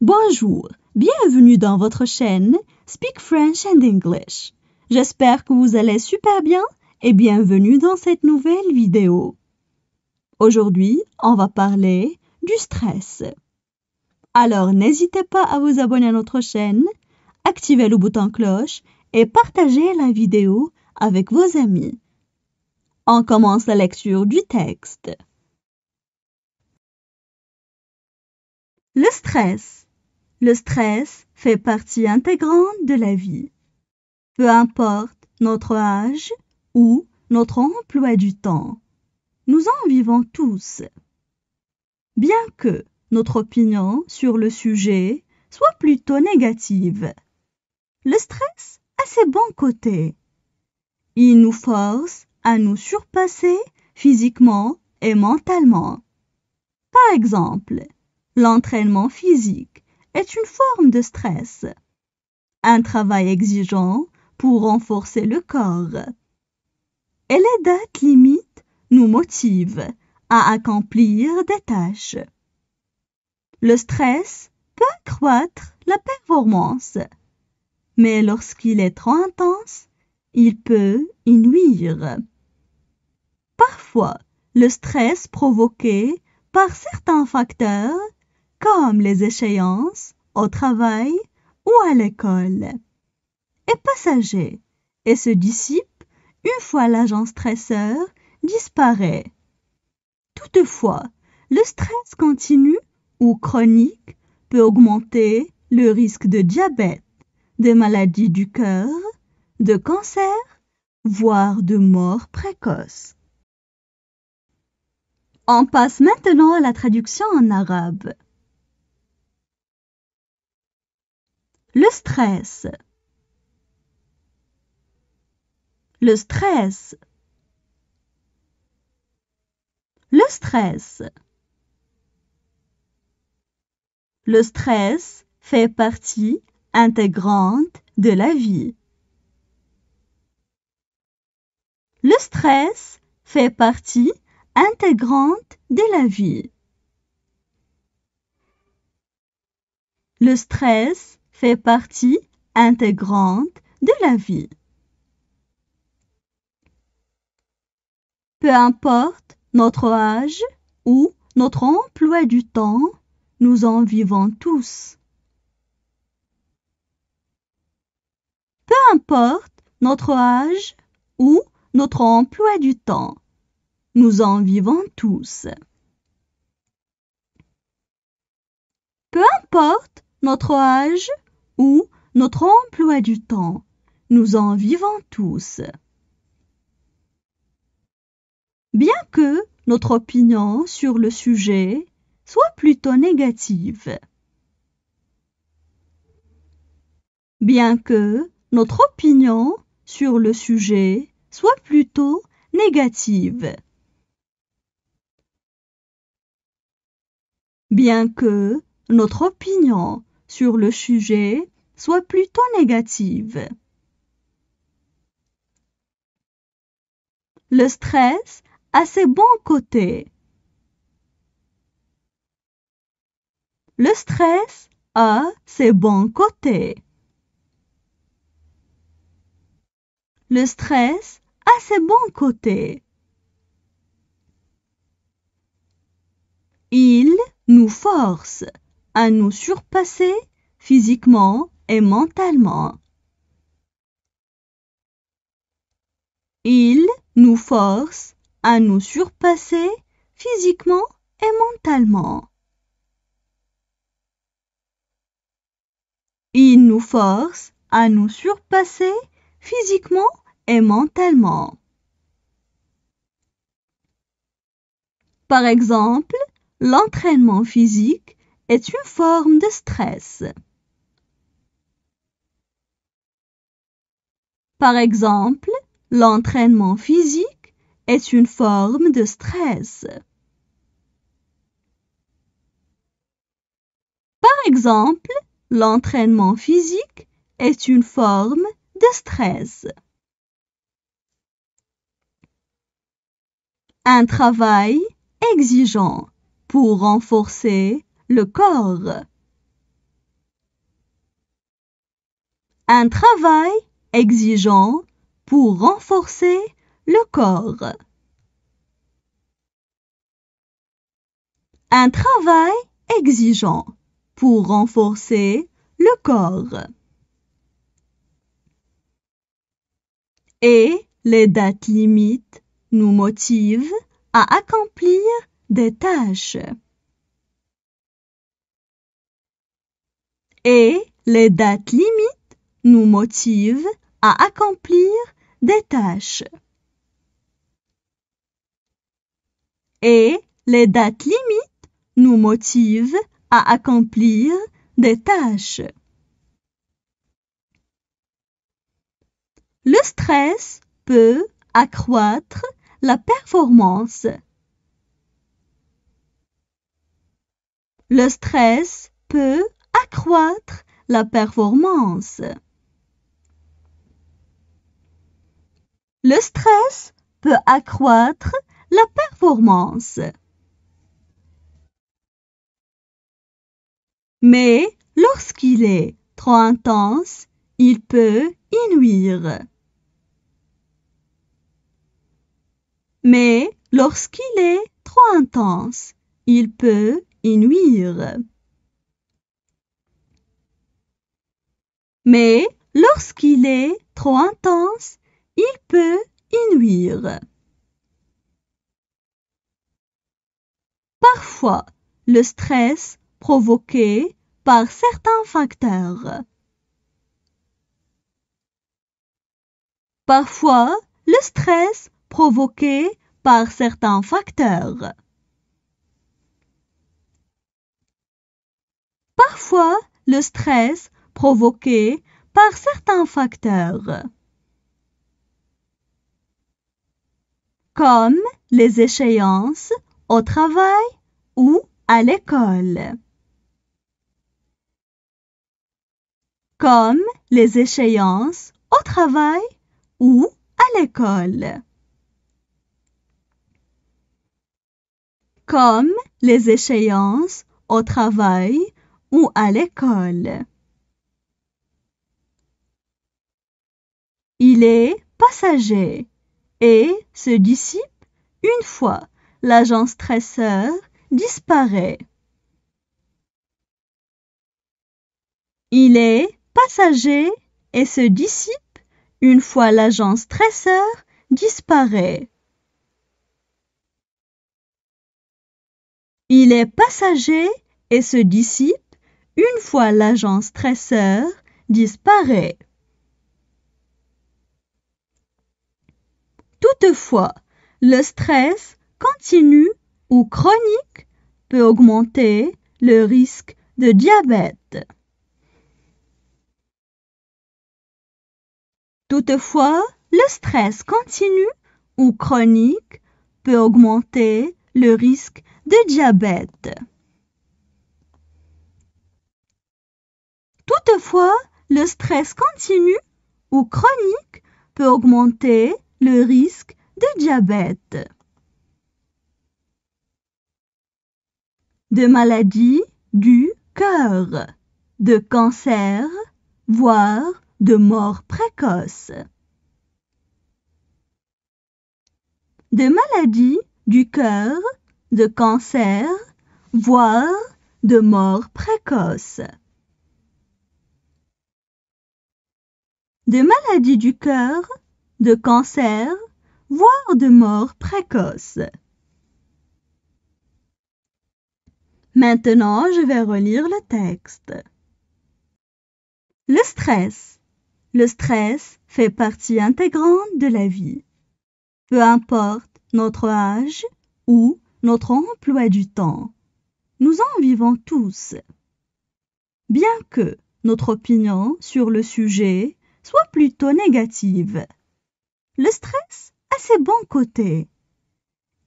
Bonjour, bienvenue dans votre chaîne Speak French and English. J'espère que vous allez super bien et bienvenue dans cette nouvelle vidéo. Aujourd'hui, on va parler du stress. Alors n'hésitez pas à vous abonner à notre chaîne, activez le bouton cloche et partagez la vidéo avec vos amis. On commence la lecture du texte. Le stress le stress fait partie intégrante de la vie. Peu importe notre âge ou notre emploi du temps, nous en vivons tous. Bien que notre opinion sur le sujet soit plutôt négative, le stress a ses bons côtés. Il nous force à nous surpasser physiquement et mentalement. Par exemple, l'entraînement physique est une forme de stress. Un travail exigeant pour renforcer le corps. Et les dates limites nous motivent à accomplir des tâches. Le stress peut accroître la performance, mais lorsqu'il est trop intense, il peut y nuire. Parfois, le stress provoqué par certains facteurs comme les échéances, au travail ou à l'école, est passager et se dissipe une fois l'agent stresseur disparaît. Toutefois, le stress continu ou chronique peut augmenter le risque de diabète, de maladies du cœur, de cancer, voire de mort précoce. On passe maintenant à la traduction en arabe. Le stress. Le stress. Le stress. Le stress fait partie intégrante de la vie. Le stress fait partie intégrante de la vie. Le stress fait partie intégrante de la vie. Peu importe notre âge ou notre emploi du temps, nous en vivons tous. Peu importe notre âge ou notre emploi du temps, nous en vivons tous. Peu importe notre âge ou notre emploi du temps. Nous en vivons tous. Bien que notre opinion sur le sujet soit plutôt négative. Bien que notre opinion sur le sujet soit plutôt négative. Bien que notre opinion sur le sujet soit plutôt négative. Le stress a ses bons côtés. Le stress a ses bons côtés. Le stress a ses bons côtés. Il nous force à nous surpasser physiquement et mentalement. Il nous force à nous surpasser physiquement et mentalement. Il nous force à nous surpasser physiquement et mentalement. Par exemple, l'entraînement physique est une forme de stress. Par exemple, l'entraînement physique est une forme de stress. Par exemple, l'entraînement physique est une forme de stress. Un travail exigeant pour renforcer le corps. Un travail exigeant pour renforcer le corps. Un travail exigeant pour renforcer le corps. Et les dates limites nous motivent à accomplir des tâches. et les dates limites nous motivent à accomplir des tâches. Et les dates limites nous motivent à accomplir des tâches. Le stress peut accroître la performance. Le stress peut accroître la performance. Le stress peut accroître la performance. Mais lorsqu'il est trop intense, il peut y nuire. Mais lorsqu'il est trop intense, il peut y nuire. mais lorsqu'il est trop intense, il peut y nuire. Parfois, le stress provoqué par certains facteurs. Parfois, le stress provoqué par certains facteurs. Parfois, le stress provoqués par certains facteurs, comme les échéances au travail ou à l'école. Comme les échéances au travail ou à l'école. Comme les échéances au travail ou à l'école. Il est passager et se dissipe une fois l'agence stresseur disparaît. Il est passager et se dissipe une fois l'agent stresseur disparaît. Il est passager et se dissipe une fois l'agence stresseur disparaît. Toutefois, le stress continu ou chronique peut augmenter le risque de diabète. Toutefois, le stress continu ou chronique peut augmenter le risque de diabète. Toutefois, le stress continu ou chronique peut augmenter le risque de diabète, de maladie du cœur, de cancer, voire de mort précoce, de maladie du cœur, de cancer, voire de mort précoce. De maladie du cœur, de cancer, voire de mort précoce. Maintenant, je vais relire le texte. Le stress. Le stress fait partie intégrante de la vie. Peu importe notre âge ou notre emploi du temps, nous en vivons tous. Bien que notre opinion sur le sujet soit plutôt négative, le stress a ses bons côtés.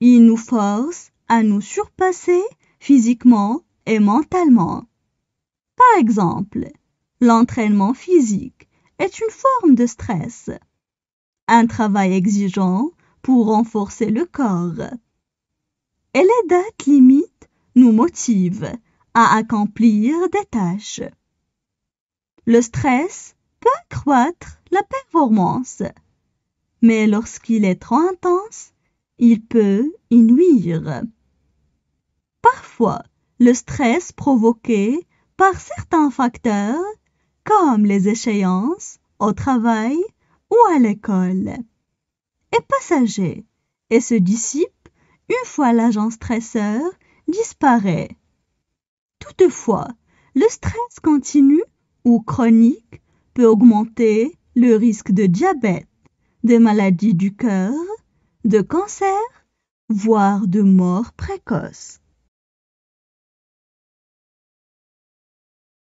Il nous force à nous surpasser physiquement et mentalement. Par exemple, l'entraînement physique est une forme de stress. Un travail exigeant pour renforcer le corps. Et les dates limites nous motivent à accomplir des tâches. Le stress peut accroître la performance mais lorsqu'il est trop intense, il peut y nuire. Parfois, le stress provoqué par certains facteurs, comme les échéances, au travail ou à l'école, est passager et se dissipe une fois l'agent stresseur disparaît. Toutefois, le stress continu ou chronique peut augmenter le risque de diabète de maladies du cœur, de cancer, voire de mort précoce.